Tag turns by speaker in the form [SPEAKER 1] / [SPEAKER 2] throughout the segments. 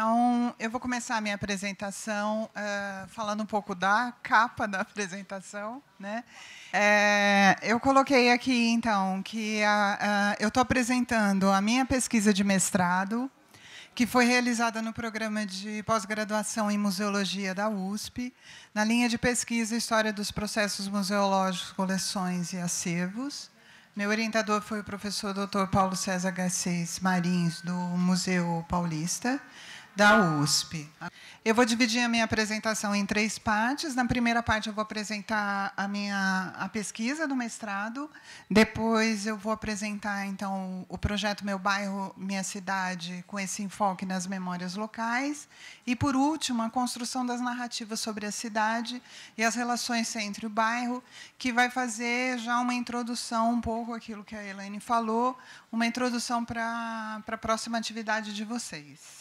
[SPEAKER 1] Então, eu vou começar a minha apresentação uh, falando um pouco da capa da apresentação. Né? É, eu coloquei aqui, então, que a, a, eu estou apresentando a minha pesquisa de mestrado, que foi realizada no programa de pós-graduação em museologia da USP, na linha de pesquisa História dos Processos Museológicos, Coleções e Acervos. Meu orientador foi o professor Dr. Paulo César Garcês Marins, do Museu Paulista da USP. Eu vou dividir a minha apresentação em três partes. Na primeira parte, eu vou apresentar a minha a pesquisa do mestrado. Depois, eu vou apresentar então o projeto Meu Bairro, Minha Cidade, com esse enfoque nas memórias locais. E, por último, a construção das narrativas sobre a cidade e as relações entre o bairro, que vai fazer já uma introdução um pouco aquilo que a Elaine falou, uma introdução para a próxima atividade de vocês.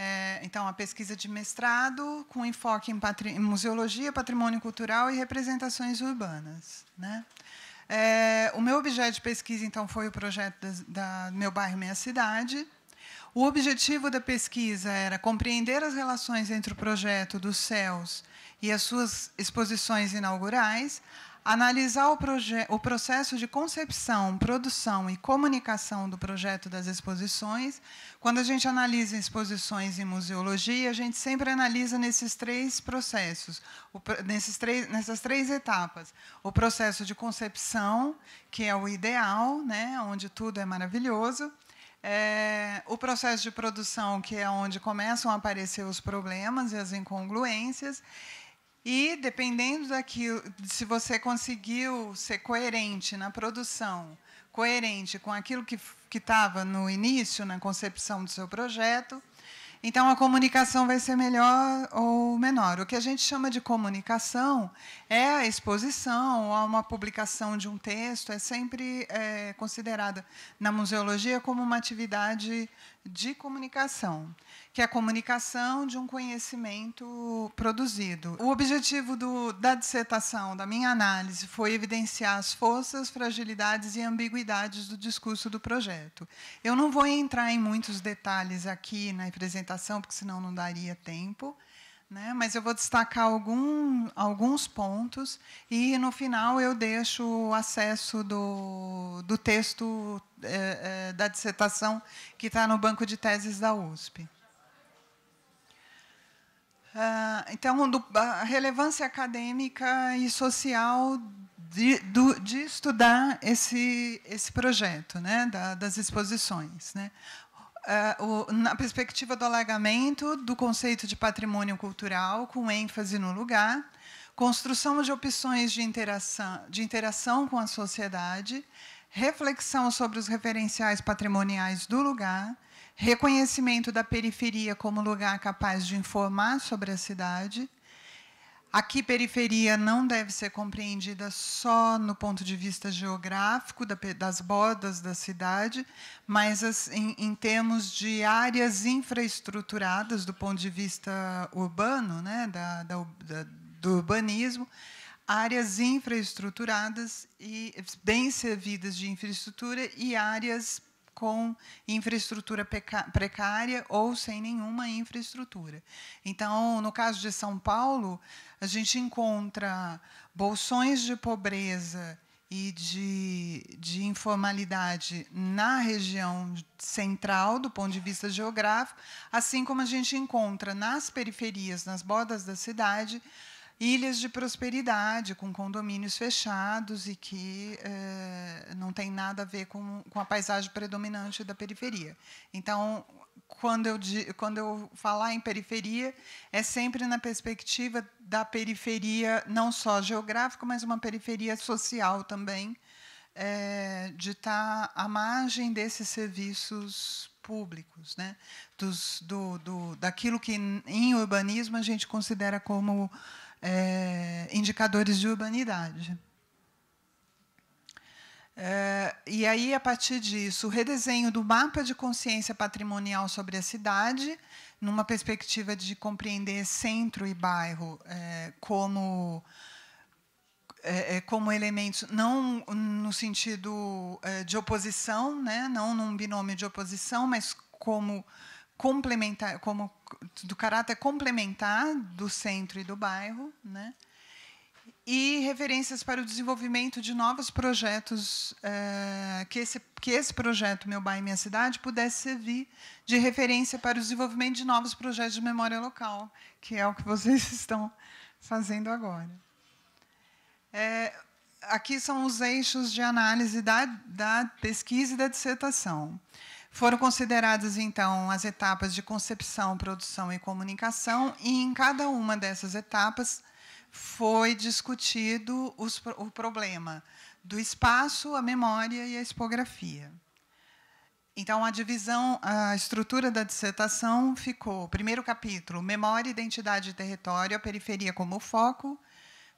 [SPEAKER 1] É, então, a pesquisa de mestrado com enfoque em, patri em museologia, patrimônio cultural e representações urbanas. Né? É, o meu objeto de pesquisa, então, foi o projeto da, da Meu Bairro Minha Cidade. O objetivo da pesquisa era compreender as relações entre o projeto dos céus e as suas exposições inaugurais, analisar o, o, processo de concepção, produção e comunicação do projeto das exposições. Quando a gente analisa exposições em museologia, a gente sempre analisa nesses três processos, o, nesses três, nessas três etapas. O processo de concepção, que é o ideal, né, onde tudo é maravilhoso. É, o processo de produção, que é onde começam a aparecer os problemas e as incongruências, e dependendo daquilo, se você conseguiu ser coerente na produção, coerente com aquilo que estava no início, na concepção do seu projeto, então a comunicação vai ser melhor ou menor. O que a gente chama de comunicação é a exposição ou uma publicação de um texto, é sempre é, considerada na museologia como uma atividade de comunicação, que é a comunicação de um conhecimento produzido. O objetivo do, da dissertação, da minha análise, foi evidenciar as forças, fragilidades e ambiguidades do discurso do projeto. Eu não vou entrar em muitos detalhes aqui na apresentação, porque senão não daria tempo. Né? Mas eu vou destacar algum, alguns pontos e no final eu deixo o acesso do, do texto é, é, da dissertação que está no banco de teses da USP. Ah, então, a relevância acadêmica e social de, do, de estudar esse, esse projeto né, da, das exposições. Né? uh, o, na perspectiva do alargamento do conceito de patrimônio cultural, com ênfase no lugar, construção de opções de interação, de interação com a sociedade, reflexão sobre os referenciais patrimoniais do lugar, reconhecimento da periferia como lugar capaz de informar sobre a cidade, Aqui, periferia não deve ser compreendida só no ponto de vista geográfico, das bordas da cidade, mas em, em, termos de áreas infraestruturadas, do ponto de vista urbano, né, da, da, da, do urbanismo, áreas infraestruturadas e bem servidas de infraestrutura e áreas com infraestrutura precária ou sem nenhuma infraestrutura. Então, no caso de São Paulo, a gente encontra bolsões de pobreza e de, de, informalidade na região central, do ponto de vista geográfico, assim como a gente encontra nas periferias, nas bordas da cidade, ilhas de prosperidade, com condomínios fechados e que eh, não tem nada a ver com, com a paisagem predominante da periferia. Então, quando eu, quando eu falar em periferia, é sempre na perspectiva da periferia, não só geográfica, mas uma periferia social também, eh, de estar tá à margem desses serviços públicos, né? Dos, do, do, daquilo que em urbanismo a gente considera como é, indicadores de urbanidade. É, e aí, a partir disso, o redesenho do mapa de consciência patrimonial sobre a cidade, numa perspectiva de compreender centro e bairro é, como é, é, como elementos, não no sentido é, de oposição, né, não num binômio de oposição, mas como complementar, como do caráter complementar do centro e do bairro, né? e referências para o desenvolvimento de novos projetos eh, que, esse, que esse projeto Meu Bairro e Minha Cidade pudesse servir de referência para o desenvolvimento de novos projetos de memória local, que é o que vocês estão fazendo agora. É, aqui são os eixos de análise da, da pesquisa e da dissertação. Foram consideradas, então, as etapas de concepção, produção e comunicação, e em cada uma dessas etapas foi discutido os, o problema do espaço, a memória e a expografia. Então, a divisão, a estrutura da dissertação ficou: primeiro capítulo, memória, identidade e território, a periferia como foco,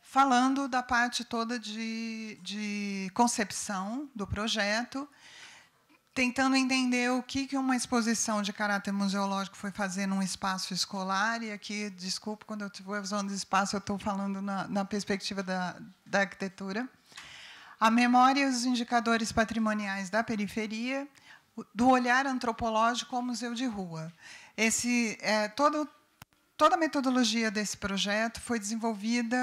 [SPEAKER 1] falando da parte toda de, de concepção do projeto tentando entender o que uma exposição de caráter museológico foi fazer num espaço escolar. E aqui, desculpe, quando eu estiver usando espaço, eu estou falando na, na perspectiva da, da arquitetura. A memória e os indicadores patrimoniais da periferia, do olhar antropológico ao museu de rua. Esse, é, todo, toda a metodologia desse projeto foi desenvolvida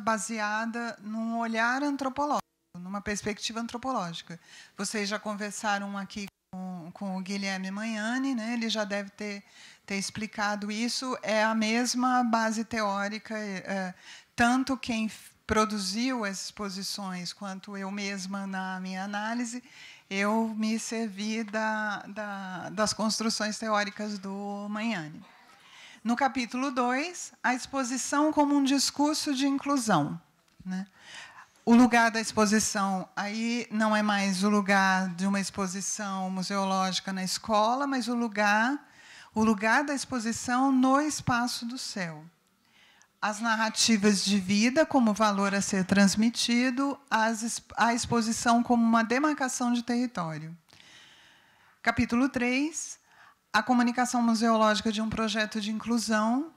[SPEAKER 1] baseada num olhar antropológico numa perspectiva antropológica. Vocês já conversaram aqui com, com o Guilherme Magnani, né? ele já deve ter, ter explicado isso. É a mesma base teórica, é, é tanto quem produziu essas posições quanto eu mesma na minha análise, eu me servi da, da, das construções teóricas do Magnani. No capítulo 2, a exposição como um discurso de inclusão. Né? o lugar da exposição aí não é mais o lugar de uma exposição museológica na escola, mas o lugar o lugar da exposição no espaço do céu. As narrativas de vida como valor a ser transmitido, as, a exposição como uma demarcação de território. Capítulo 3, a comunicação museológica de um projeto de inclusão,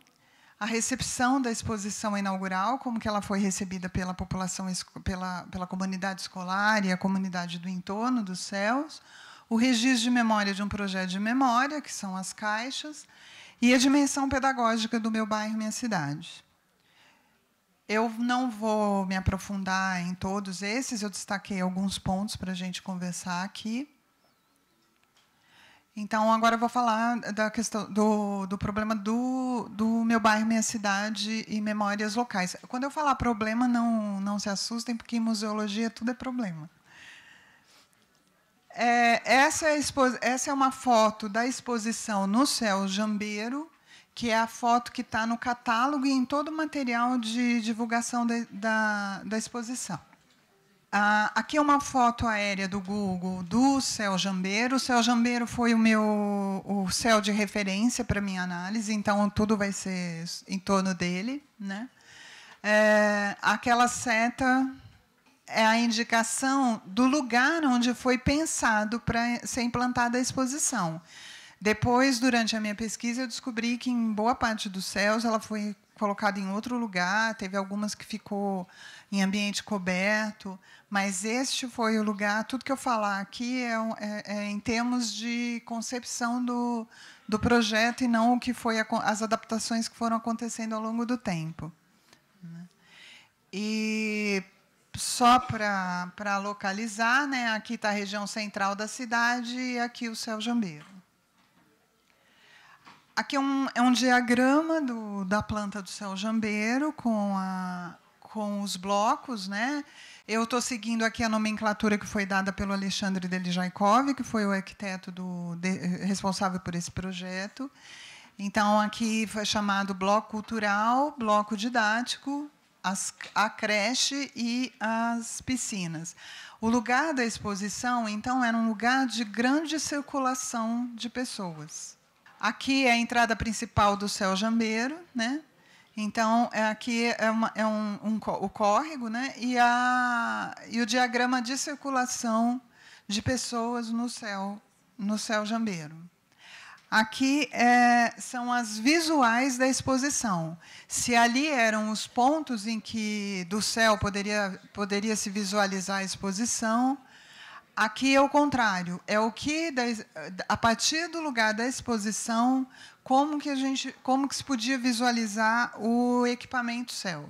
[SPEAKER 1] a recepção da exposição inaugural, como que ela foi recebida pela população, pela, pela comunidade escolar e a comunidade do entorno dos céus, o registro de memória de um projeto de memória, que são as caixas, e a dimensão pedagógica do meu bairro, minha cidade. Eu não vou me aprofundar em todos esses, eu destaquei alguns pontos para a gente conversar aqui. Então, agora eu vou falar da questão do, do problema do, do meu bairro, minha cidade e memórias locais. Quando eu falar problema, não, não se assustem, porque em museologia tudo é problema. É, essa, é essa é uma foto da exposição no Céu Jambeiro, que é a foto que está no catálogo e em todo o material de divulgação de, da, da exposição. Ah, aqui é uma foto aérea do Google do céu jambeiro. O céu jambeiro foi o meu o céu de referência para minha análise, então tudo vai ser em torno dele, né? É, aquela seta é a indicação do lugar onde foi pensado para ser implantada a exposição. Depois, durante a minha pesquisa, eu descobri que em boa parte dos céus ela foi colocada em outro lugar, teve algumas que ficou em ambiente coberto, mas este foi o lugar. Tudo que eu falar aqui é, é, é em termos de concepção do, do projeto e não o que foi a, as adaptações que foram acontecendo ao longo do tempo. Né? E só para localizar, né, aqui está a região central da cidade e aqui o céu jambeiro. Aqui é um, é um diagrama do, da planta do céu jambeiro com, a, com os blocos, né? Eu estou seguindo aqui a nomenclatura que foi dada pelo Alexandre Delijaikov, que foi o arquiteto do, de, responsável por esse projeto. Então, aqui foi chamado bloco cultural, bloco didático, as, a creche e as piscinas. O lugar da exposição, então, era um lugar de grande circulação de pessoas. Aqui é a entrada principal do Céu Jambeiro, né? Então, é aqui é, uma, é um, um, o córrego né? e, a, e o diagrama de circulação de pessoas no céu, no céu jambeiro. Aqui é, são as visuais da exposição. Se ali eram os pontos em que do céu poderia, poderia se visualizar a exposição, aqui é o contrário. É o que, a partir do lugar da exposição, como que a gente, como que se podia visualizar o equipamento céu.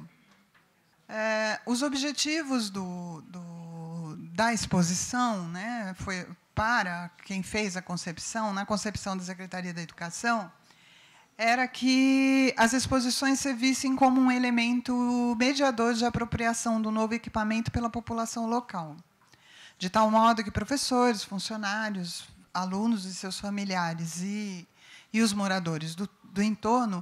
[SPEAKER 1] É, os objetivos do, do, da exposição, né, foi para quem fez a concepção, na concepção da Secretaria da Educação, era que as exposições servissem como um elemento mediador de apropriação do novo equipamento pela população local, de tal modo que professores, funcionários, alunos e seus familiares e e os moradores do, do entorno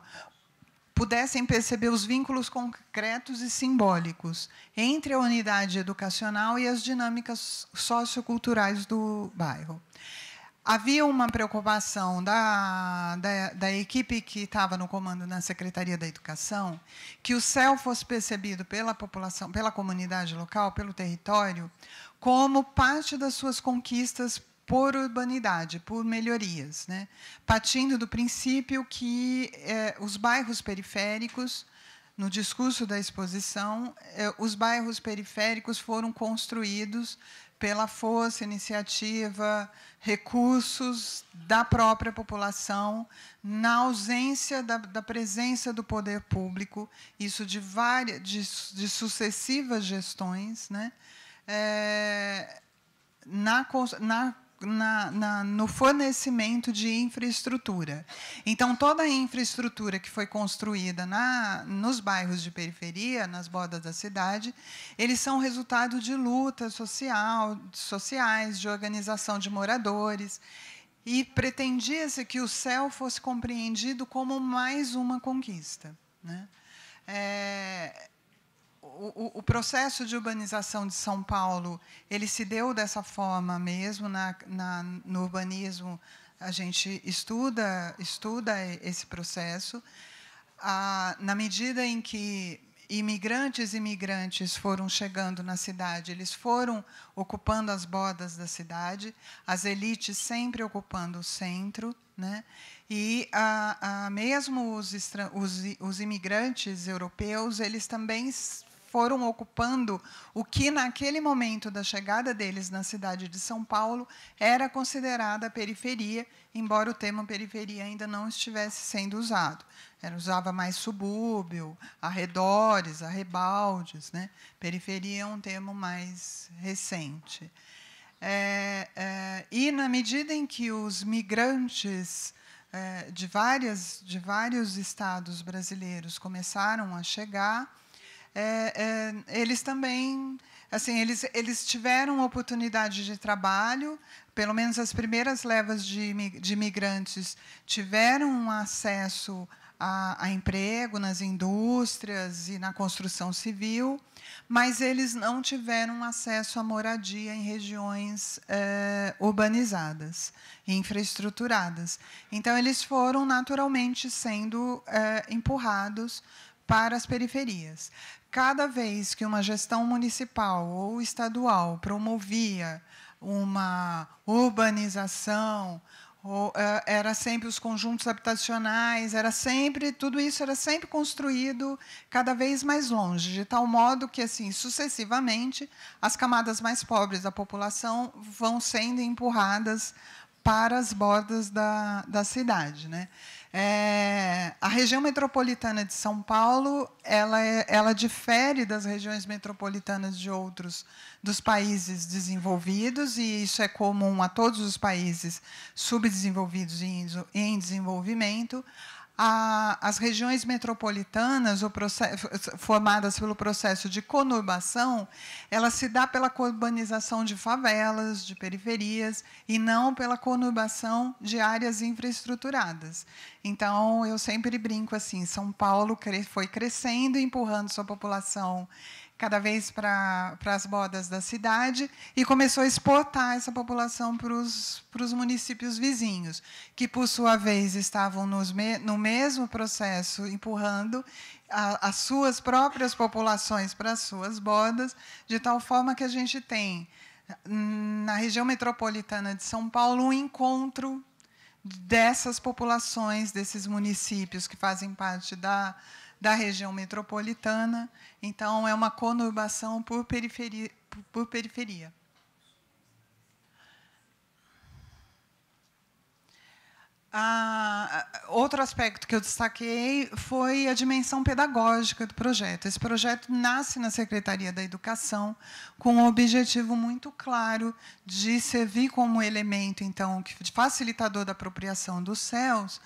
[SPEAKER 1] pudessem perceber os vínculos concretos e simbólicos entre a unidade educacional e as dinâmicas socioculturais do bairro. Havia uma preocupação da, da, da equipe que estava no comando na Secretaria da Educação que o céu fosse percebido pela população, pela comunidade local, pelo território, como parte das suas conquistas por urbanidade, por melhorias, né? partindo do princípio que eh, os bairros periféricos, no discurso da exposição, eh, os bairros periféricos foram construídos pela força, iniciativa, recursos da própria população, na ausência da, da presença do poder público, isso de várias, de, de sucessivas gestões, né? Eh, na, na na, na, no fornecimento de infraestrutura. Então, toda a infraestrutura que foi construída na, nos bairros de periferia, nas bordas da cidade, eles são resultado de luta social, sociais, de organização de moradores. E pretendia-se que o céu fosse compreendido como mais uma conquista. Né? É, o, o, processo de urbanização de São Paulo ele se deu dessa forma mesmo na, na, no urbanismo a gente estuda estuda esse processo ah, na medida em que imigrantes e imigrantes foram chegando na cidade eles foram ocupando as bordas da cidade as elites sempre ocupando o centro né? E a, a, mesmo os, os, os, imigrantes europeus, eles também foram ocupando o que, naquele momento da chegada deles na cidade de São Paulo, era considerada periferia, embora o termo periferia ainda não estivesse sendo usado. Era, usava mais subúrbio, arredores, arrebaldes. Né? Periferia é um termo mais recente. É, é, e, na medida em que os migrantes é, de, várias, de vários estados brasileiros começaram a chegar, é, é, eles também assim eles, eles tiveram oportunidade de trabalho, pelo menos as primeiras levas de, de tiveram acesso a, a, emprego nas indústrias e na construção civil, mas eles não tiveram acesso à moradia em regiões eh, urbanizadas, infraestruturadas. Então, eles foram naturalmente sendo eh, empurrados para as periferias cada vez que uma gestão municipal ou estadual promovia uma urbanização, ou, é, era sempre os conjuntos habitacionais, era sempre tudo isso era sempre construído cada vez mais longe, de tal modo que assim sucessivamente as camadas mais pobres da população vão sendo empurradas para as bordas da, da cidade. Né? É, a região metropolitana de São Paulo ela, é, ela difere das regiões metropolitanas de outros dos países desenvolvidos e isso é comum a todos os países subdesenvolvidos e em desenvolvimento a, as regiões metropolitanas processo, formadas pelo processo de conurbação, ela se dá pela urbanização de favelas, de periferias, e não pela conurbação de áreas infraestruturadas. Então, eu sempre brinco assim, São Paulo foi crescendo, empurrando sua população cada vez para as bordas da cidade e começou a exportar essa população para os, para os municípios vizinhos, que, por sua vez, estavam nos me, no mesmo processo, empurrando a, as suas próprias populações para as suas bordas, de tal forma que a gente tem, hum, na região metropolitana de São Paulo, um encontro dessas populações, desses municípios que fazem parte da da região metropolitana. Então, é uma conurbação por periferia. Por periferia. Ah, outro aspecto que eu destaquei foi a dimensão pedagógica do projeto. Esse projeto nasce na Secretaria da Educação com um objetivo muito claro de servir como elemento, então, facilitador da apropriação dos céus,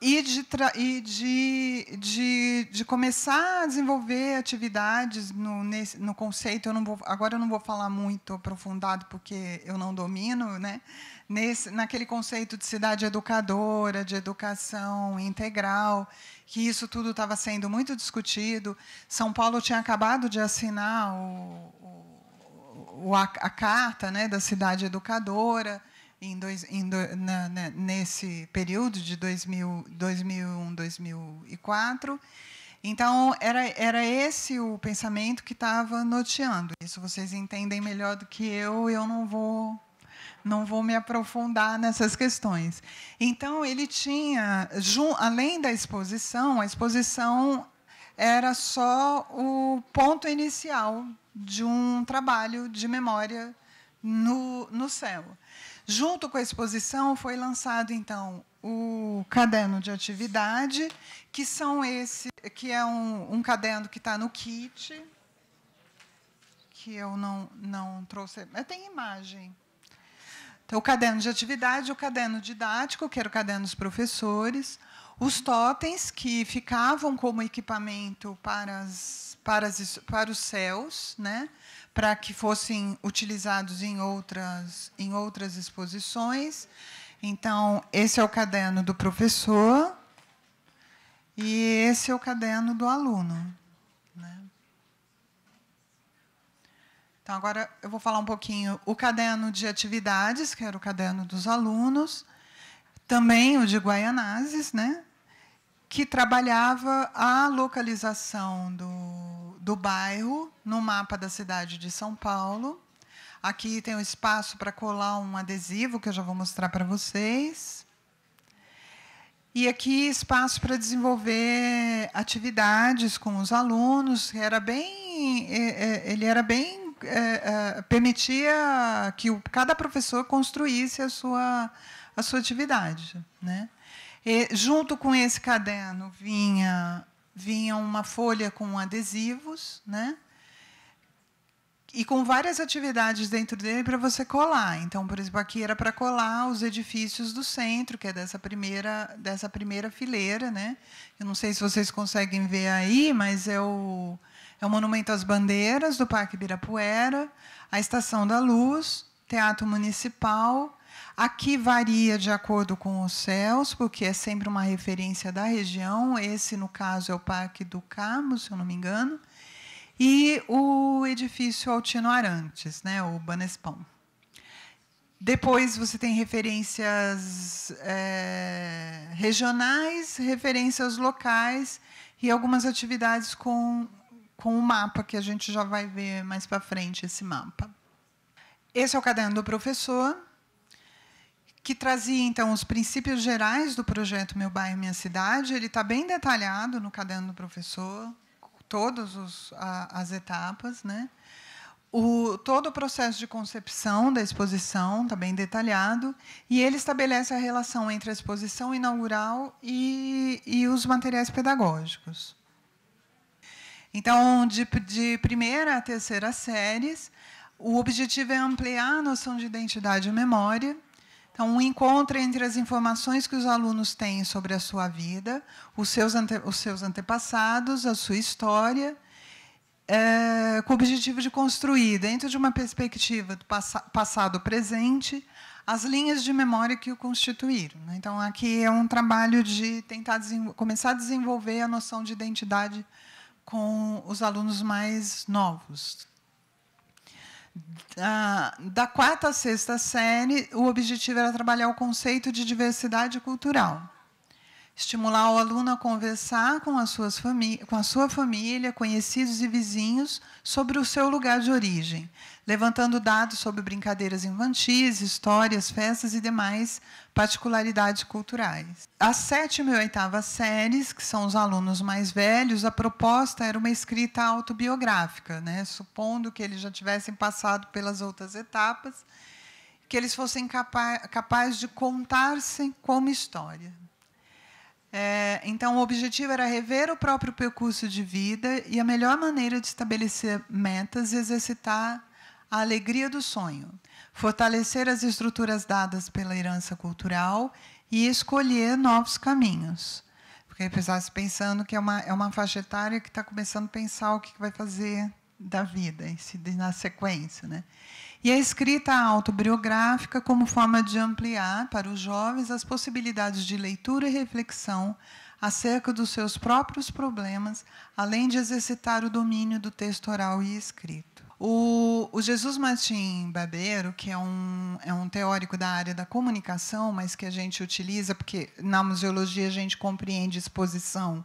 [SPEAKER 1] e, de, e de, de, de, começar a desenvolver atividades no, nesse, no conceito. Eu não vou, agora eu não vou falar muito aprofundado, porque eu não domino, né? Nesse, naquele conceito de cidade educadora, de educação integral, que isso tudo estava sendo muito discutido. São Paulo tinha acabado de assinar o, o, a, a carta né, da cidade educadora em dois, em do, na, na, nesse período de 2000, 2001, 2004. Então, era, era esse o pensamento que estava noteando. Isso vocês entendem melhor do que eu, eu não vou não vou me aprofundar nessas questões. Então, ele tinha, além da exposição, a exposição era só o ponto inicial de um trabalho de memória no, no céu. Junto com a exposição foi lançado então o caderno de atividade, que são esse, que é um, um caderno que está no kit, que eu não não trouxe, mas é, tem imagem. Então, o caderno de atividade, o caderno didático, que era o caderno dos professores, os totens que ficavam como equipamento para, as, para, as, para os céus, né? para que fossem utilizados em outras, em outras exposições. Então, esse é o caderno do professor e esse é o caderno do aluno. Né? Então, agora eu vou falar um pouquinho o caderno de atividades, que era o caderno dos alunos, também o de Guaianazes, né? que trabalhava a localização do, do bairro no mapa da cidade de São Paulo. Aqui tem um espaço para colar um adesivo que eu já vou mostrar para vocês. E aqui espaço para desenvolver atividades com os alunos. Era bem, é, é, ele era bem é, é, permitia que o, cada professor construísse a sua a sua atividade, né? E, junto com esse caderno vinha vinha uma folha com adesivos, né? E com várias atividades dentro dele para você colar. Então, por exemplo, aqui era para colar os edifícios do centro, que é dessa primeira, dessa primeira fileira, né? Eu não sei se vocês conseguem ver aí, mas é o, é o Monumento às Bandeiras do Parque Birapuera, a Estação da Luz, Teatro Municipal, Aqui varia de acordo com os céus, porque é sempre uma referência da região. Esse, no caso, é o Parque do Cabo, se eu não me engano. E o edifício Altino Arantes, né, o Banespão. Depois você tem referências é, regionais, referências locais e algumas atividades com, com o mapa, que a gente já vai ver mais para frente esse mapa. Esse é o caderno do professor que trazia então os princípios gerais do projeto Meu Bairro Minha Cidade. Ele está bem detalhado no caderno do professor, todas as etapas, né? O, todo o processo de concepção da exposição está bem detalhado e ele estabelece a relação entre a exposição inaugural e, e os materiais pedagógicos. Então, de, de primeira a terceira séries, o objetivo é ampliar a noção de identidade e memória então, um encontro entre as informações que os alunos têm sobre a sua vida, os seus, ante, os seus antepassados, a sua história, é, com o objetivo de construir, dentro de uma perspectiva do pass passado presente, as linhas de memória que o constituíram. Né? Então, aqui é um trabalho de tentar começar a desenvolver a noção de identidade com os alunos mais novos, da, ah, da quarta à sexta série, o objetivo era trabalhar o conceito de diversidade cultural. Estimular o aluno a conversar com, as suas com a sua família, conhecidos e vizinhos sobre o seu lugar de origem, levantando dados sobre brincadeiras infantis, histórias, festas e demais particularidades culturais. A sétima e oitava séries, que são os alunos mais velhos, a proposta era uma escrita autobiográfica, né? supondo que eles já tivessem passado pelas outras etapas, que eles fossem capazes de contar-se como história. É, então, o objetivo era rever o próprio percurso de vida e a melhor maneira de estabelecer metas e exercitar a alegria do sonho, fortalecer as estruturas dadas pela herança cultural e escolher novos caminhos. Porque apesar de pensando que é uma, é uma faixa etária que está começando a pensar o que vai fazer da vida, na sequência. Né? E a escrita autobiográfica como forma de ampliar para os jovens as possibilidades de leitura e reflexão acerca dos seus próprios problemas, além de exercitar o domínio do texto oral e escrito. O, o, Jesus Martim Babeiro, que é um, é um teórico da área da comunicação, mas que a gente utiliza, porque na museologia a gente compreende exposição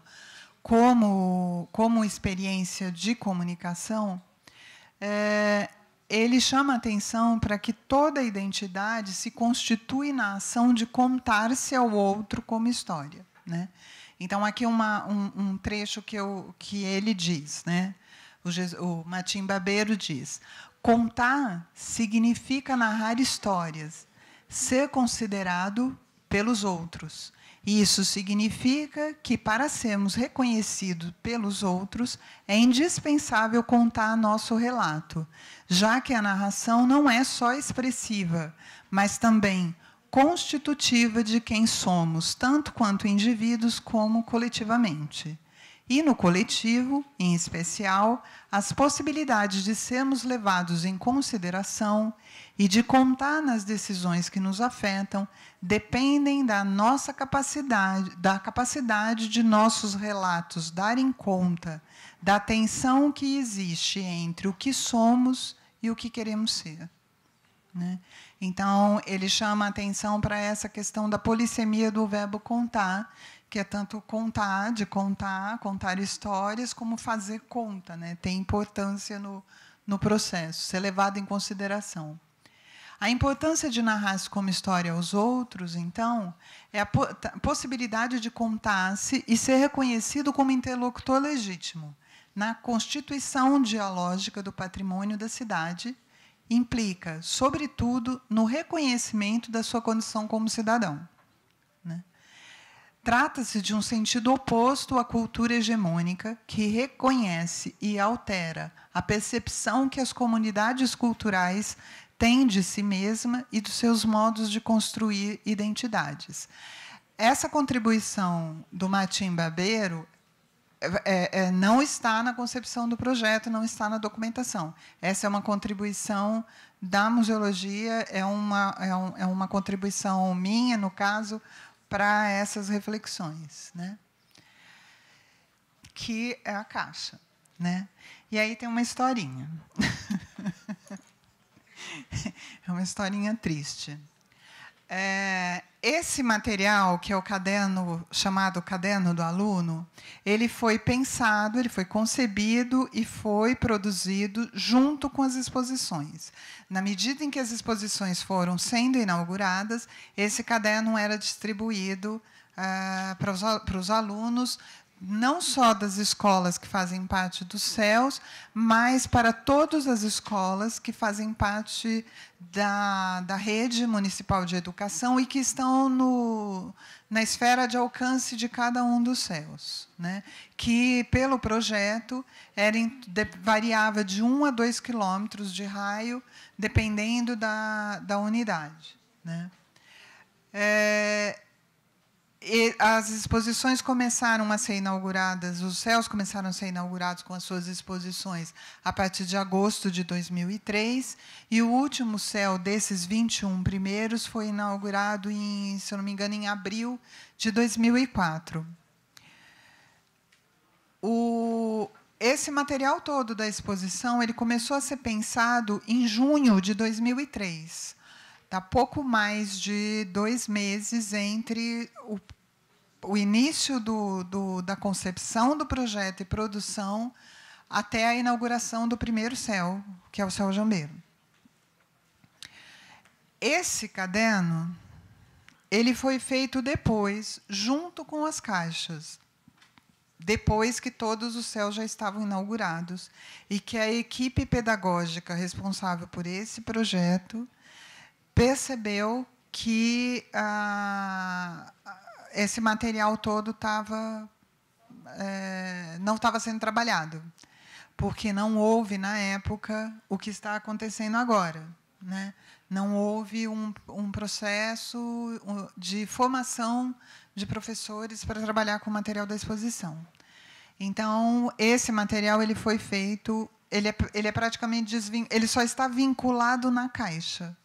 [SPEAKER 1] como, como experiência de comunicação, é, ele chama atenção para que toda identidade se constitui na ação de contar-se ao outro como história. Né? Então, aqui uma, um, um, trecho que, eu, que ele diz, né? o, o Matim Babeiro diz, contar significa narrar histórias, ser considerado pelos outros, isso significa que, para sermos reconhecidos pelos outros, é indispensável contar nosso relato, já que a narração não é só expressiva, mas também constitutiva de quem somos, tanto quanto indivíduos como coletivamente e no coletivo, em especial, as possibilidades de sermos levados em consideração e de contar nas decisões que nos afetam dependem da nossa capacidade, da capacidade de nossos relatos darem conta da tensão que existe entre o que somos e o que queremos ser. Né? Então, ele chama atenção para essa questão da polissemia do verbo contar que é tanto contar, de contar, contar histórias, como fazer conta, né? tem importância no, no processo, ser levado em consideração. A importância de narrar-se como história aos outros, então, é a possibilidade de contar-se e ser reconhecido como interlocutor legítimo na constituição dialógica do patrimônio da cidade, implica, sobretudo, no reconhecimento da sua condição como cidadão. Trata-se de um sentido oposto à cultura hegemônica, que reconhece e altera a percepção que as comunidades culturais têm de si mesma e dos seus modos de construir identidades. Essa contribuição do Matim Babeiro é, é, não está na concepção do projeto, não está na documentação. Essa é uma contribuição da museologia, é uma, é, um, é uma contribuição minha, no caso, para essas reflexões, né? que é a caixa. Né? E aí tem uma historinha. é uma historinha triste. É, esse material, que é o caderno chamado Caderno do Aluno, ele foi pensado, ele foi concebido e foi produzido junto com as exposições. Na medida em que as exposições foram sendo inauguradas, esse caderno era distribuído ah, para, os, para os alunos não só das escolas que fazem parte dos céus, mas para todas as escolas que fazem parte da, da rede municipal de educação e que estão no, na esfera de alcance de cada um dos céus, né? que, pelo projeto, era em, de, variava de 1 a 2 quilômetros de raio, dependendo da, da unidade. Né? É, as exposições começaram a ser inauguradas, os céus começaram a ser inaugurados com as suas exposições a partir de agosto de 2003, e o último céu desses 21 primeiros foi inaugurado em, se não me engano, em abril de 2004. O, esse material todo da exposição, ele começou a ser pensado em junho de 2003. Está pouco mais de dois meses entre o, o início do, do, da concepção do projeto e produção até a inauguração do primeiro céu, que é o céu jambeiro. Esse caderno ele foi feito depois, junto com as caixas, depois que todos os céus já estavam inaugurados e que a equipe pedagógica responsável por esse projeto percebeu que ah, esse material todo estava é, não estava sendo trabalhado, porque não houve na época o que está acontecendo agora, né? Não houve um, um processo de formação de professores para trabalhar com o material da exposição. Então, esse material ele foi feito, ele é, ele é praticamente desvin, ele só está vinculado na caixa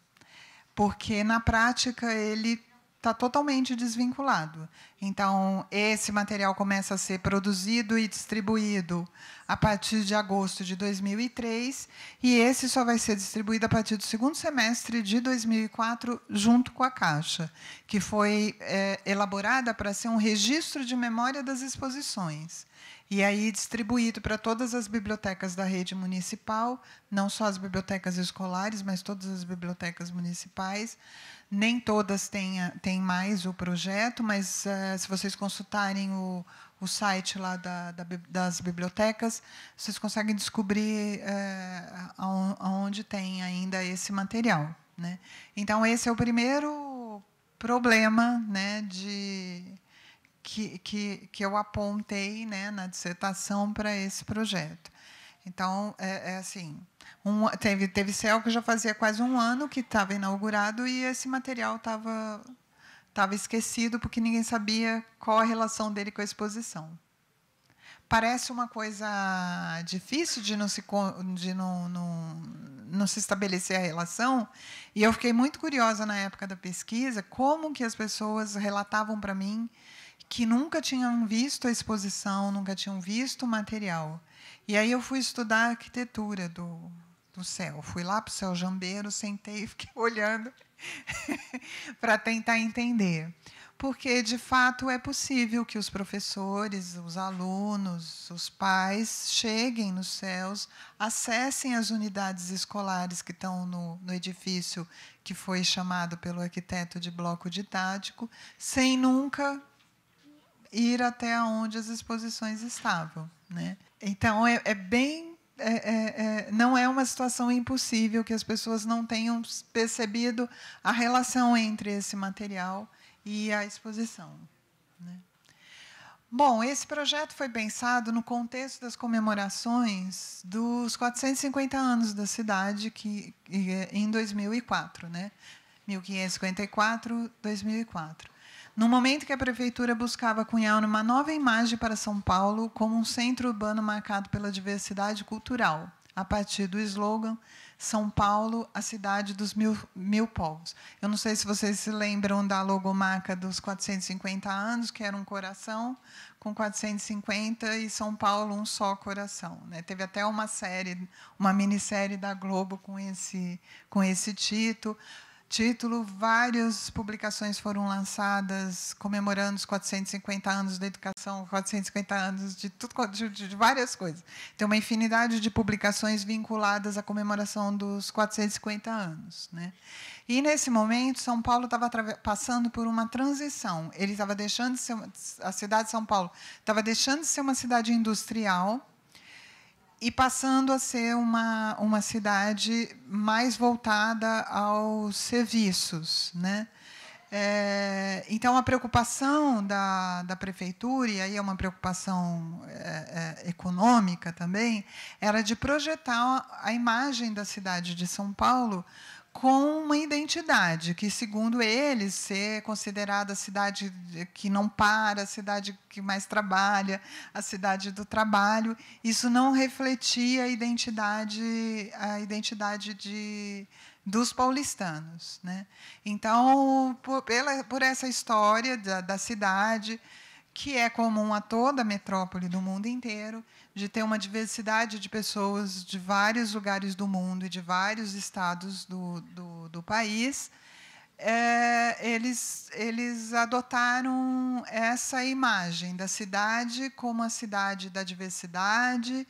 [SPEAKER 1] porque na prática ele está totalmente desvinculado. Então, esse material começa a ser produzido e distribuído a partir de agosto de 2003, e esse só vai ser distribuído a partir do segundo semestre de 2004, junto com a Caixa, que foi é, elaborada para ser um registro de memória das exposições e aí distribuído para todas as bibliotecas da rede municipal, não só as bibliotecas escolares, mas todas as bibliotecas municipais. Nem todas têm, têm mais o projeto, mas eh, se vocês consultarem o, o site lá da, da, das bibliotecas, vocês conseguem descobrir uh, aonde tem ainda esse material. Né? Então, esse é o primeiro problema né, de que, que, que eu apontei né, na dissertação para esse projeto. Então, é, é assim, um, teve, teve CEL que já fazia quase um ano que estava inaugurado e esse material estava tava esquecido porque ninguém sabia qual a relação dele com a exposição. Parece uma coisa difícil de não se, de não, não, não se estabelecer a relação, e eu fiquei muito curiosa na época da pesquisa como que as pessoas relatavam para mim que nunca tinham visto a exposição, nunca tinham visto o material. E aí eu fui estudar a arquitetura do, do céu. Fui lá para o céu jambeiro, sentei e fiquei olhando para tentar entender. Porque, de fato, é possível que os professores, os alunos, os pais cheguem nos céus, acessem as unidades escolares que estão no, no edifício que foi chamado pelo arquiteto de bloco didático, sem nunca ir até onde as exposições estavam. Né? Então, é, é bem. É, é, é, não é uma situação impossível que as pessoas não tenham percebido a relação entre esse material e a exposição. Né? Bom, esse projeto foi pensado no contexto das comemorações dos 450 anos da cidade, que em 2004, né? 1554, 2004. No momento que a prefeitura buscava cunhar uma nova imagem para São Paulo como um centro urbano marcado pela diversidade cultural, a partir do slogan São Paulo, a cidade dos mil, mil povos. Eu não sei se vocês se lembram da logomarca dos 450 anos, que era um coração com 450 e São Paulo um só coração. Né? Teve até uma série, uma minissérie da Globo com esse, com esse título título, várias publicações foram lançadas comemorando os 450 anos da educação, 450 anos de, tudo, de, de, várias coisas. Tem uma infinidade de publicações vinculadas à comemoração dos 450 anos. Né? E, nesse momento, São Paulo estava passando por uma transição. Ele estava deixando de ser, a cidade de São Paulo estava deixando de ser uma cidade industrial e passando a ser uma, uma cidade mais voltada aos serviços. Né? É, então, a preocupação da, da prefeitura, e aí é uma preocupação é, é, econômica também, era de projetar a imagem da cidade de São Paulo com uma identidade que, segundo eles, ser considerada a cidade que não para, a cidade que mais trabalha, a cidade do trabalho, isso não refletia a identidade, a identidade de, dos paulistanos. Né? Então, por, pela, por essa história da, da cidade, que é comum a toda a metrópole do mundo inteiro, de ter uma diversidade de pessoas de vários lugares do mundo e de vários estados do, do, do país, é, eles, eles adotaram essa imagem da cidade como a cidade da diversidade,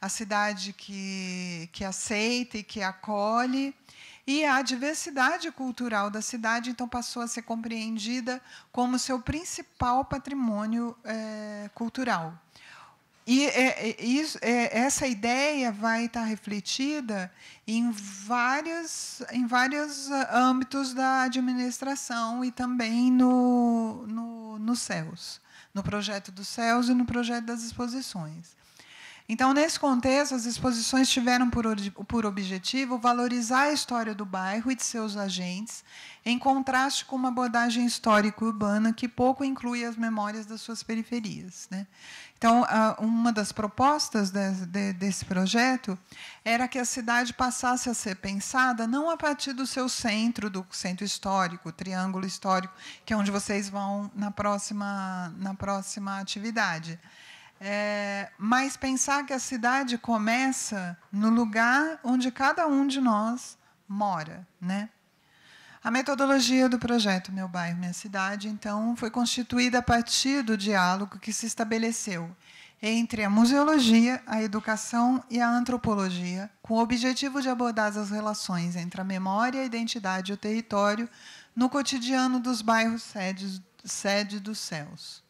[SPEAKER 1] a cidade que, que aceita e que acolhe. E a diversidade cultural da cidade, então, passou a ser compreendida como seu principal patrimônio é, cultural, e é, é, isso, é, essa ideia vai estar refletida em, vários em vários ah, âmbitos da administração e também no, no, no CELS, no projeto dos CELS e no projeto das exposições. Então, nesse contexto, as exposições tiveram por, por objetivo valorizar a história do bairro e de seus agentes, em contraste com uma abordagem histórica urbana que pouco inclui as memórias das suas periferias. Né? Então, uma das propostas desse projeto era que a cidade passasse a ser pensada não a partir do seu centro, do centro histórico, triângulo histórico, que é onde vocês vão na próxima, na próxima atividade, é, mas pensar que a cidade começa no lugar onde cada um de nós mora, né? A metodologia do projeto Meu Bairro Minha Cidade, então, foi constituída a partir do diálogo que se estabeleceu entre a museologia, a educação e a antropologia, com o objetivo de abordar as relações entre a memória, a identidade e o território no cotidiano dos bairros sede, sede dos céus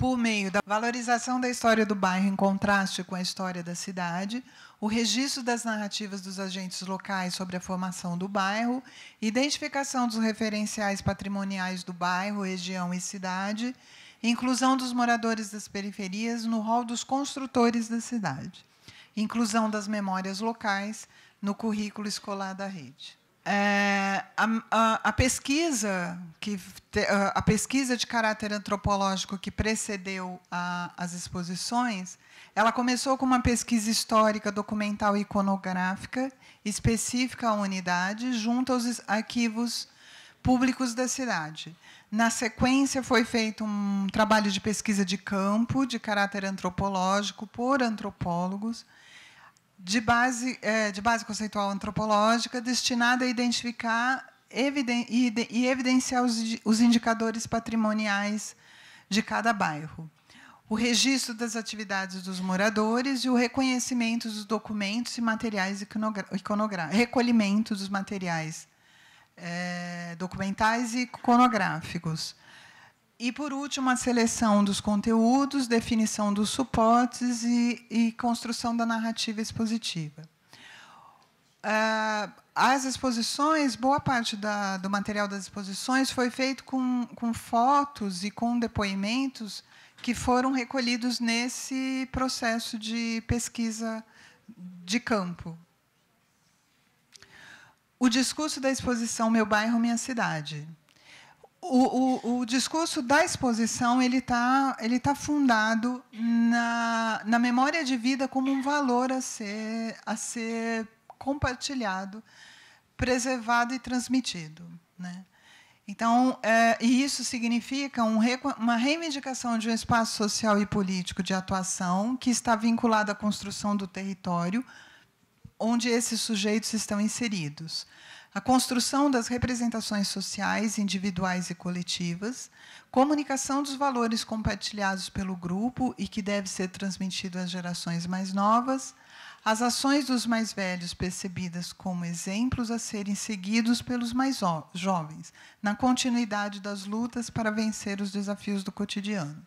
[SPEAKER 1] por meio da valorização da história do bairro em contraste com a história da cidade, o registro das narrativas dos agentes locais sobre a formação do bairro, identificação dos referenciais patrimoniais do bairro, região e cidade, inclusão dos moradores das periferias no rol dos construtores da cidade, inclusão das memórias locais no currículo escolar da rede. É, a, a, a, pesquisa que a pesquisa de caráter antropológico que precedeu a, as exposições, ela começou com uma pesquisa histórica, documental e iconográfica específica à unidade, junto aos arquivos públicos da cidade. Na sequência, foi feito um trabalho de pesquisa de campo, de caráter antropológico, por antropólogos, de base, é, de base conceitual antropológica, destinada a identificar eviden e, evidenciar os, os indicadores patrimoniais de cada bairro. O registro das atividades dos moradores e o reconhecimento dos documentos e materiais iconográficos, recolhimento dos materiais é, documentais e iconográficos. E, por último, a seleção dos conteúdos, definição dos suportes e, e construção da narrativa expositiva. Ah, as exposições, boa parte da, do material das exposições foi feito com, com fotos e com depoimentos que foram recolhidos nesse processo de pesquisa de campo. O discurso da exposição Meu Bairro, Minha Cidade. O, o, o, discurso da exposição ele está ele tá fundado na, na memória de vida como um valor a ser, a ser compartilhado, preservado e transmitido. Né? Então, é, e isso significa um, uma reivindicação de um espaço social e político de atuação que está vinculado à construção do território onde esses sujeitos estão inseridos a construção das representações sociais, individuais e coletivas, comunicação dos valores compartilhados pelo grupo e que deve ser transmitido às gerações mais novas, as ações dos mais velhos percebidas como exemplos a serem seguidos pelos mais jovens, na continuidade das lutas para vencer os desafios do cotidiano.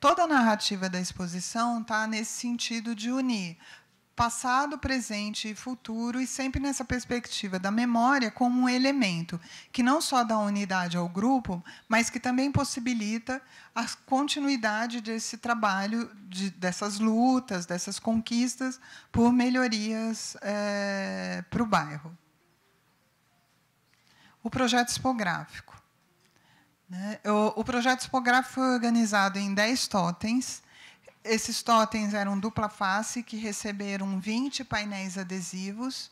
[SPEAKER 1] Toda a narrativa da exposição está nesse sentido de unir passado, presente e futuro, e sempre nessa perspectiva da memória como um elemento que não só dá unidade ao grupo, mas que também possibilita a continuidade desse trabalho, de, dessas lutas, dessas conquistas por melhorias é, eh, para o bairro. O projeto expográfico. Né? O projeto expográfico foi organizado em 10 totens, esses totens eram dupla face que receberam 20 painéis adesivos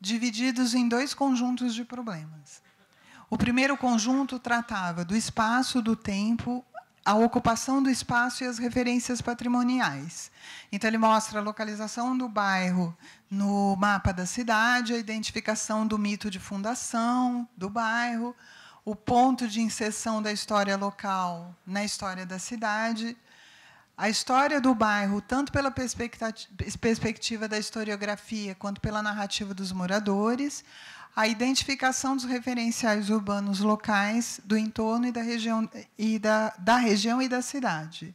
[SPEAKER 1] divididos em dois conjuntos de problemas. O primeiro conjunto tratava do espaço, do tempo, a ocupação do espaço e as referências patrimoniais. Então, ele mostra a localização do bairro no mapa da cidade, a identificação do mito de fundação do bairro, o ponto de inserção da história local na história da cidade, a história do bairro, tanto pela perspectiva da historiografia quanto pela narrativa dos moradores, a identificação dos referenciais urbanos locais do entorno e da região e da, da região e da cidade.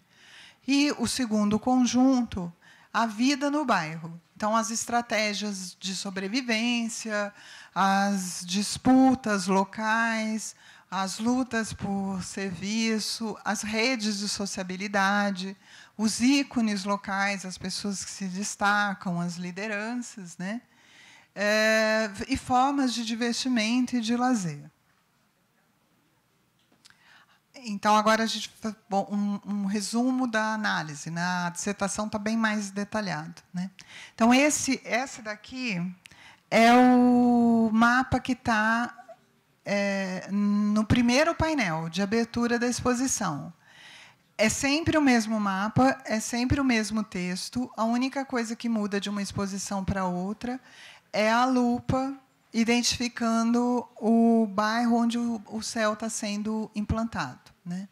[SPEAKER 1] E o segundo conjunto, a vida no bairro. Então, as estratégias de sobrevivência, as disputas locais, as lutas por serviço, as redes de sociabilidade, os ícones locais, as pessoas que se destacam, as lideranças, né? É, e formas de divertimento e de lazer. Então, agora a gente bom, um, um resumo da análise. Na né? dissertação está bem mais detalhado. Né? Então, esse, essa daqui é o mapa que está é, no primeiro painel de abertura da exposição. É sempre o mesmo mapa, é sempre o mesmo texto. A única coisa que muda de uma exposição para outra é a lupa identificando o bairro onde o, céu está sendo implantado, né?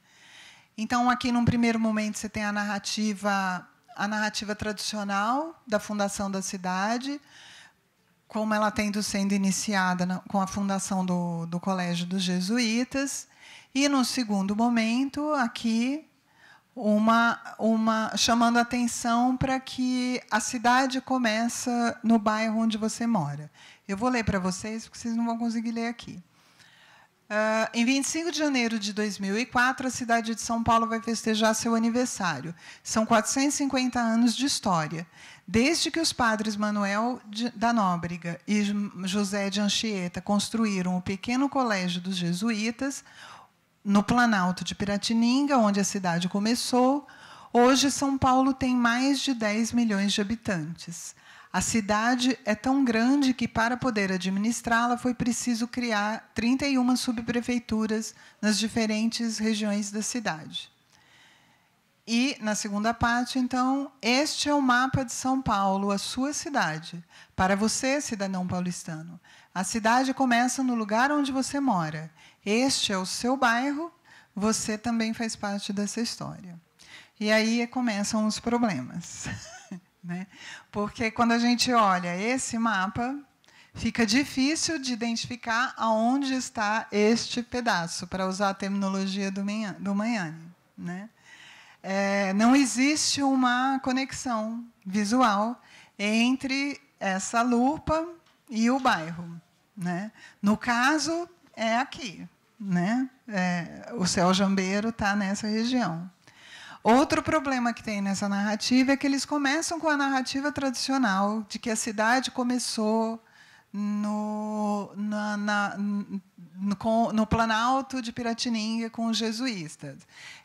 [SPEAKER 1] Então aqui num primeiro momento você tem a narrativa a narrativa tradicional da fundação da cidade, como ela tendo sendo iniciada na, com a fundação do, do Colégio dos Jesuítas. E, no segundo momento, aqui, uma, uma chamando atenção para que a cidade começa no bairro onde você mora. Eu vou ler para vocês, porque vocês não vão conseguir ler aqui. Uh, em 25 de janeiro de 2004, a cidade de São Paulo vai festejar seu aniversário. São 450 anos de história. Desde que os padres Manuel de, da Nóbrega e José de Anchieta construíram o pequeno colégio dos jesuítas, no Planalto de Piratininga, onde a cidade começou, hoje São Paulo tem mais de 10 milhões de habitantes. A cidade é tão grande que, para poder administrá-la, foi preciso criar 31 subprefeituras nas diferentes regiões da cidade. E, na segunda parte, então, este é o mapa de São Paulo, a sua cidade. Para você, cidadão paulistano, a cidade começa no lugar onde você mora. Este é o seu bairro, você também faz parte dessa história. E aí começam os problemas. Né? Porque quando a gente olha esse mapa, fica difícil de identificar aonde está este pedaço, para usar a terminologia do, minha, do Né? É, não existe uma conexão visual entre essa lupa e o bairro. Né? No caso, é aqui. Né? É, o céu jambeiro está nessa região. Outro problema que tem nessa narrativa é que eles começam com a narrativa tradicional de que a cidade começou no, na, na, no, com, no, Planalto de Piratininga com os jesuístas.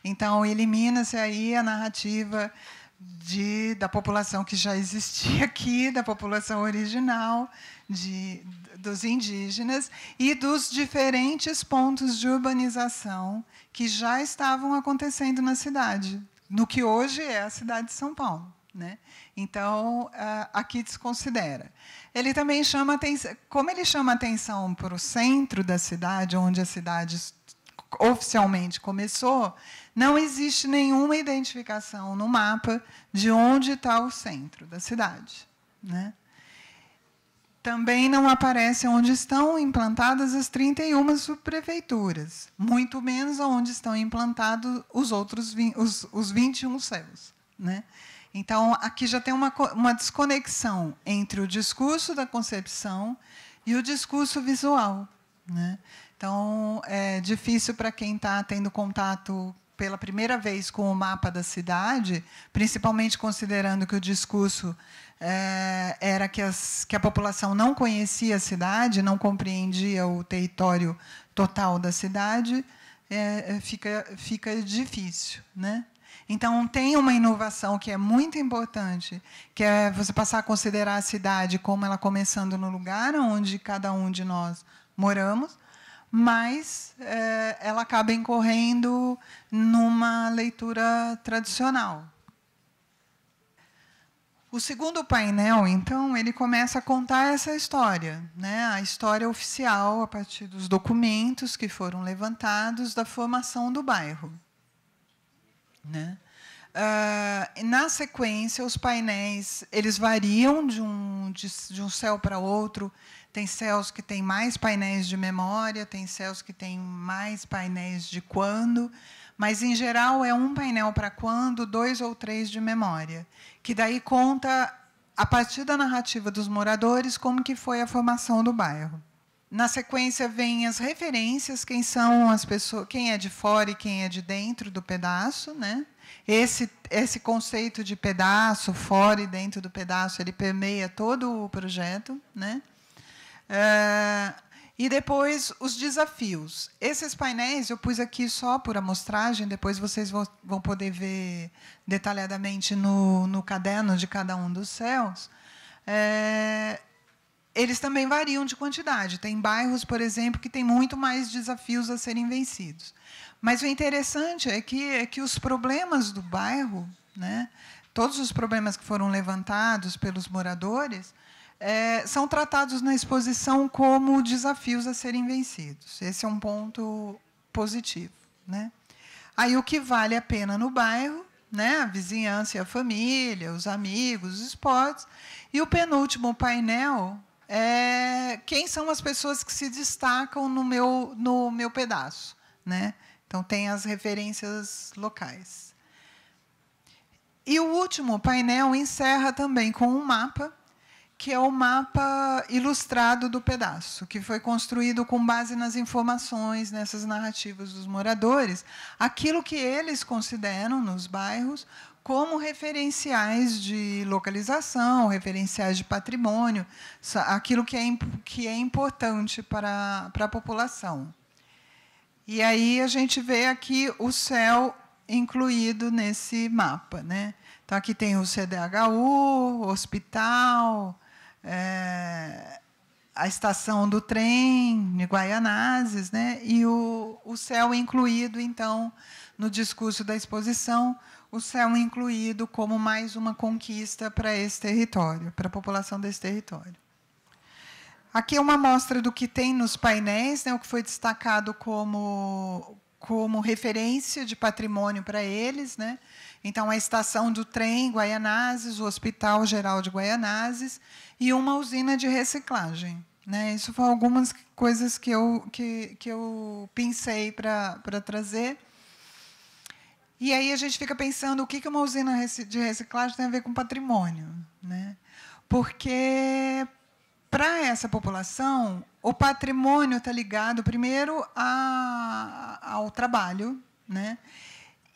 [SPEAKER 1] Então, elimina-se aí a narrativa de, da população que já existia aqui, da população original, de, dos indígenas e dos diferentes pontos de urbanização que já estavam acontecendo na cidade, no que hoje é a cidade de São Paulo. Né? Então, aqui desconsidera. Ele também chama atenção, como ele chama atenção para o centro da cidade, onde a cidade oficialmente começou, não existe nenhuma identificação no mapa de onde está o centro da cidade. Né? Também não aparece onde estão implantadas as 31 subprefeituras, muito menos onde estão implantados os outros os, os 21 céus. Né? Então, aqui já tem uma, uma desconexão entre o discurso da concepção e o discurso visual. Né? Então, é difícil para quem está tendo contato pela primeira vez com o mapa da cidade, principalmente considerando que o discurso é, era que, as, que a população não conhecia a cidade, não compreendia o território total da cidade, é, fica, fica difícil. Né? Então, tem uma inovação que é muito importante, que é você passar a considerar a cidade como ela começando no lugar onde cada um de nós moramos, mas é, ela acaba incorrendo numa leitura tradicional. O segundo painel, então, ele começa a contar essa história, né? a história oficial, a partir dos documentos que foram levantados, da formação do bairro. Né? Uh, na sequência, os painéis eles variam de um, de, de um céu para outro, tem céus que têm mais painéis de memória, tem céus que têm mais painéis de quando, mas em geral é um painel para quando, dois ou três de memória, que daí conta a partir da narrativa dos moradores como que foi a formação do bairro. Na sequência vêm as referências, quem são as pessoas, quem é de fora e quem é de dentro do pedaço, né? Esse esse conceito de pedaço, fora e dentro do pedaço, ele permeia todo o projeto, né? Ah, e depois os desafios. Esses painéis eu pus aqui só por amostragem, depois vocês vão, poder ver detalhadamente no, no caderno de cada um dos céus. É, eles também variam de quantidade. Tem bairros, por exemplo, que tem muito mais desafios a serem vencidos. Mas o interessante é que, é que os problemas do bairro, né, todos os problemas que foram levantados pelos moradores, é, são tratados na exposição como desafios a serem vencidos. Esse é um ponto positivo. Né? Aí o que vale a pena no bairro, né? a vizinhança e a família, os amigos, os esportes. E o penúltimo painel é quem são as pessoas que se destacam no meu, no meu pedaço. Né? Então, tem as referências locais. E o último painel encerra também com um mapa que é o mapa ilustrado do pedaço, que foi construído com base nas informações, nessas narrativas dos moradores, aquilo que eles consideram nos bairros como referenciais de localização, referenciais de patrimônio, aquilo que é, que é importante para, para a população. E aí a gente vê aqui o céu incluído nesse mapa. Né? Então, aqui tem o CDHU, hospital, é, a estação do trem de Guaianazes, né? e o, o céu incluído, então, no discurso da exposição, o céu incluído como mais uma conquista para esse território, para a população desse território. Aqui é uma amostra do que tem nos painéis, né, o que foi destacado como, como referência de patrimônio para eles. Né? Então, a estação do trem Guaianazes, o Hospital Geral de Guaianazes e uma usina de reciclagem. Né? Isso foram algumas coisas que eu, que, que eu pensei para trazer. E aí a gente fica pensando o que uma usina de reciclagem tem a ver com patrimônio. Né? Porque, para essa população, o patrimônio está ligado, primeiro, a, ao trabalho. Né?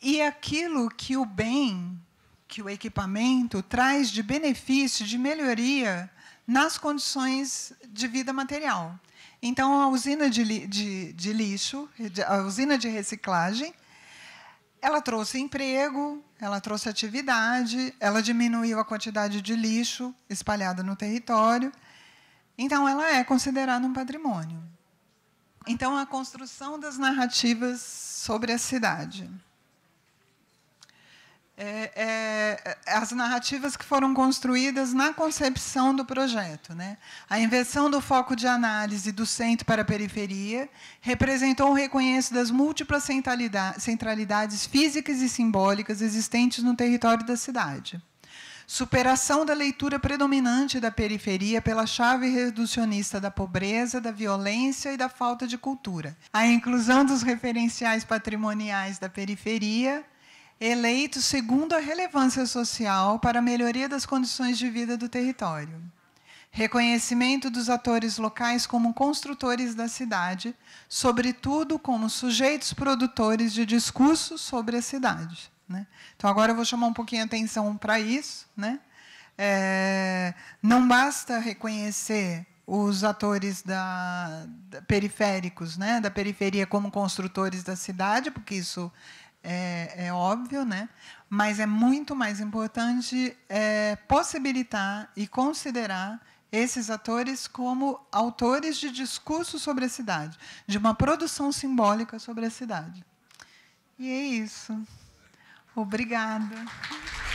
[SPEAKER 1] e é aquilo que o bem, que o equipamento traz de benefício, de melhoria nas condições de vida material. Então, a usina de, li, de, de lixo, a usina de reciclagem, ela trouxe emprego, ela trouxe atividade, ela diminuiu a quantidade de lixo espalhada no território. Então, ela é considerada um patrimônio. Então, a construção das narrativas sobre a cidade. É, é, é, as narrativas que foram construídas na concepção do projeto. Né? A inversão do foco de análise do centro para a periferia representou o reconhecimento das múltiplas centralidades físicas e simbólicas existentes no território da cidade. Superação da leitura predominante da periferia pela chave reducionista da pobreza, da violência e da falta de cultura. A inclusão dos referenciais patrimoniais da periferia eleito segundo a relevância social para a melhoria das condições de vida do território. Reconhecimento dos atores locais como construtores da cidade, sobretudo como sujeitos produtores de discursos sobre a cidade. Né? Então, agora eu vou chamar um pouquinho a atenção para isso. Né? É, não basta reconhecer os atores da, da, periféricos, né, da periferia como construtores da cidade, porque isso é, é óbvio, né? mas é muito mais importante é, possibilitar e considerar esses atores como autores de discurso sobre a cidade, de uma produção simbólica sobre a cidade. E é isso. Obrigada.